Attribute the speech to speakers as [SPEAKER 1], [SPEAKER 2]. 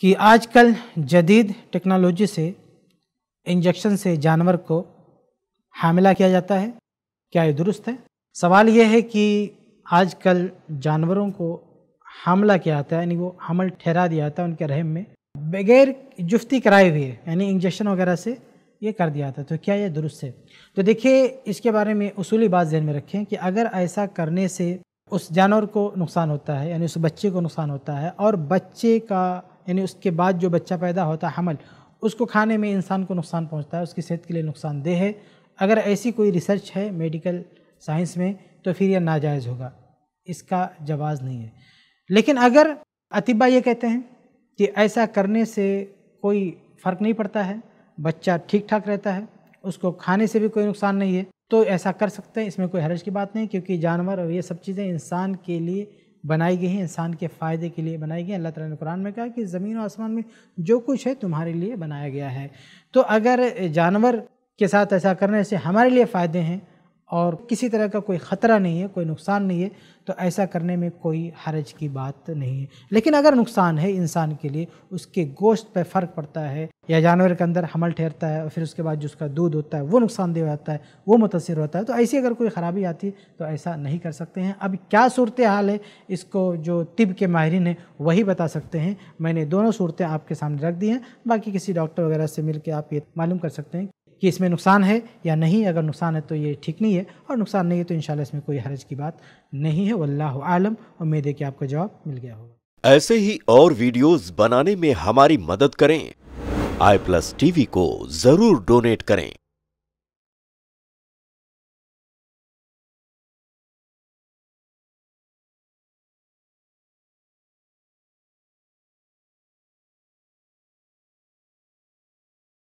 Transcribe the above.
[SPEAKER 1] कि आजकल जदीद टेक्नोलॉजी से इंजेक्शन से जानवर को हामला किया जाता है क्या ये दुरुस्त है सवाल यह है कि आजकल जानवरों को हमला किया जाता है यानी वो हमल ठहरा दिया जाता है उनके रहम में बगैर जुफ्ती कराए हुए यानी इंजेक्शन वगैरह से ये कर दिया जाता है तो क्या ये दुरुस्त है तो देखिए इसके बारे में उसूली बात जहन में रखें कि अगर ऐसा करने से उस जानवर को नुकसान होता है यानी उस बच्चे को नुकसान होता है और बच्चे का यानी उसके बाद जो बच्चा पैदा होता है हमल उसको खाने में इंसान को नुकसान पहुंचता है उसकी सेहत के लिए नुकसानदेह है अगर ऐसी कोई रिसर्च है मेडिकल साइंस में तो फिर यह नाजायज़ होगा इसका जवाज़ नहीं है लेकिन अगर अतिबा ये कहते हैं कि ऐसा करने से कोई फ़र्क नहीं पड़ता है बच्चा ठीक ठाक रहता है उसको खाने से भी कोई नुकसान नहीं है तो ऐसा कर सकते हैं इसमें कोई हरज की बात नहीं क्योंकि जानवर और ये सब चीज़ें इंसान के लिए बनाई गई हैं इंसान के फ़ायदे के लिए बनाई गई अल्लाह ताला ने कुरान में कहा कि ज़मीन और आसमान में जो कुछ है तुम्हारे लिए बनाया गया है तो अगर जानवर के साथ ऐसा करने से हमारे लिए फ़ायदे हैं और किसी तरह का कोई ख़तरा नहीं है कोई नुकसान नहीं है तो ऐसा करने में कोई हरज की बात नहीं है लेकिन अगर नुकसान है इंसान के लिए उसके गोश्त पर फ़र्क पड़ता है या जानवर के अंदर हमल ठहरता है और फिर उसके बाद जो उसका दूध होता है वो नुकसानदेह जाता है वो मुतासर होता है तो ऐसी अगर कोई ख़राबी आती है तो ऐसा नहीं कर सकते हैं अब क्या सूरत हाल है इसको जो तिब के माहरीन हैं वही बता सकते हैं मैंने दोनों सूरतें आपके सामने रख दी हैं बाकी किसी डॉक्टर वगैरह से मिल आप ये मालूम कर सकते हैं कि इसमें नुकसान है या नहीं अगर नुकसान है तो ये ठीक नहीं है और नुकसान नहीं है तो इनशाला इसमें कोई हरज की बात नहीं है वल्लाह आलम उम्मीद है कि आपका जवाब मिल गया
[SPEAKER 2] होगा ऐसे ही और वीडियोस बनाने में हमारी मदद करें आई प्लस टीवी को जरूर डोनेट करें